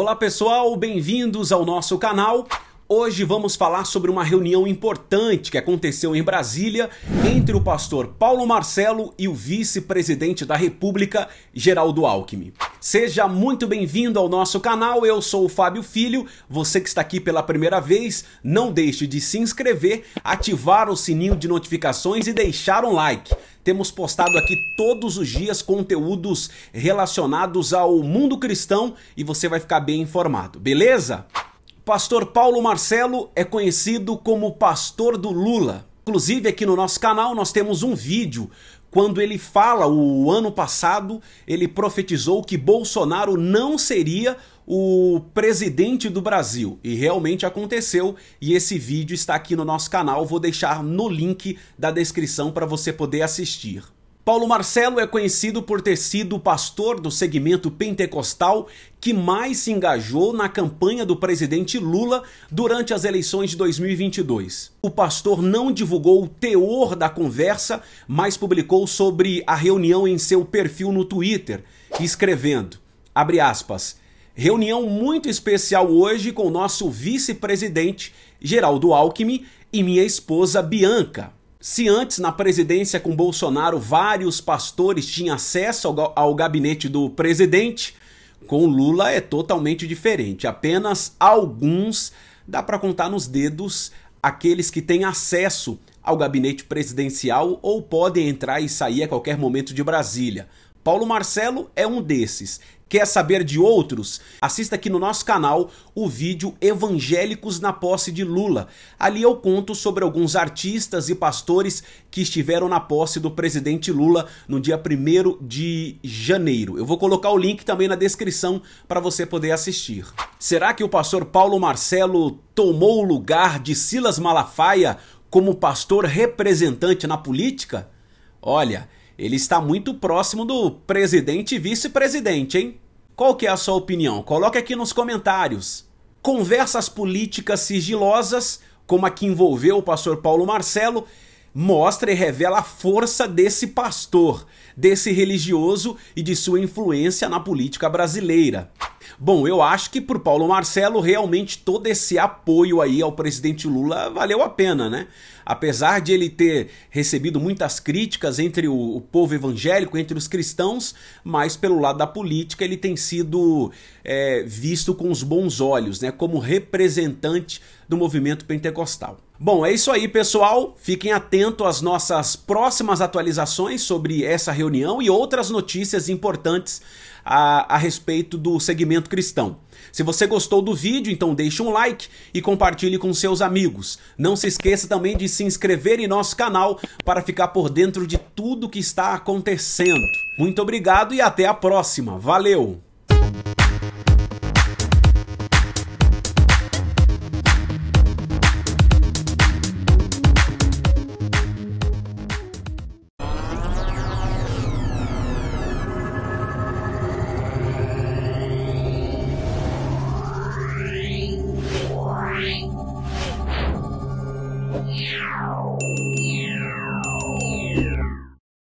Olá pessoal, bem-vindos ao nosso canal. Hoje vamos falar sobre uma reunião importante que aconteceu em Brasília entre o pastor Paulo Marcelo e o vice-presidente da República, Geraldo Alckmin. Seja muito bem-vindo ao nosso canal, eu sou o Fábio Filho. Você que está aqui pela primeira vez, não deixe de se inscrever, ativar o sininho de notificações e deixar um like. Temos postado aqui todos os dias conteúdos relacionados ao mundo cristão e você vai ficar bem informado, beleza? Pastor Paulo Marcelo é conhecido como pastor do Lula. Inclusive, aqui no nosso canal nós temos um vídeo quando ele fala, o ano passado, ele profetizou que Bolsonaro não seria o presidente do Brasil. E realmente aconteceu, e esse vídeo está aqui no nosso canal, vou deixar no link da descrição para você poder assistir. Paulo Marcelo é conhecido por ter sido o pastor do segmento pentecostal que mais se engajou na campanha do presidente Lula durante as eleições de 2022. O pastor não divulgou o teor da conversa, mas publicou sobre a reunião em seu perfil no Twitter, escrevendo: abre aspas. Reunião muito especial hoje com nosso vice-presidente Geraldo Alckmin e minha esposa Bianca. Se antes, na presidência com Bolsonaro, vários pastores tinham acesso ao, ao gabinete do presidente, com Lula é totalmente diferente. Apenas alguns dá para contar nos dedos aqueles que têm acesso ao gabinete presidencial ou podem entrar e sair a qualquer momento de Brasília. Paulo Marcelo é um desses. Quer saber de outros? Assista aqui no nosso canal o vídeo Evangélicos na posse de Lula. Ali eu conto sobre alguns artistas e pastores que estiveram na posse do presidente Lula no dia 1 de janeiro. Eu vou colocar o link também na descrição para você poder assistir. Será que o pastor Paulo Marcelo tomou o lugar de Silas Malafaia como pastor representante na política? Olha, ele está muito próximo do presidente e vice-presidente, hein? Qual que é a sua opinião? Coloque aqui nos comentários. Conversas políticas sigilosas, como a que envolveu o pastor Paulo Marcelo, mostra e revela a força desse pastor, desse religioso e de sua influência na política brasileira. Bom, eu acho que por Paulo Marcelo realmente todo esse apoio aí ao presidente Lula valeu a pena, né? Apesar de ele ter recebido muitas críticas entre o, o povo evangélico, entre os cristãos, mas pelo lado da política ele tem sido é, visto com os bons olhos, né? Como representante do movimento pentecostal. Bom, é isso aí, pessoal. Fiquem atentos às nossas próximas atualizações sobre essa reunião e outras notícias importantes a, a, respeito do segmento cristão. Se você gostou do vídeo, então deixe um like e compartilhe com seus amigos. Não se esqueça também de se inscrever em nosso canal para ficar por dentro de tudo que está acontecendo. Muito obrigado e até a próxima. Valeu!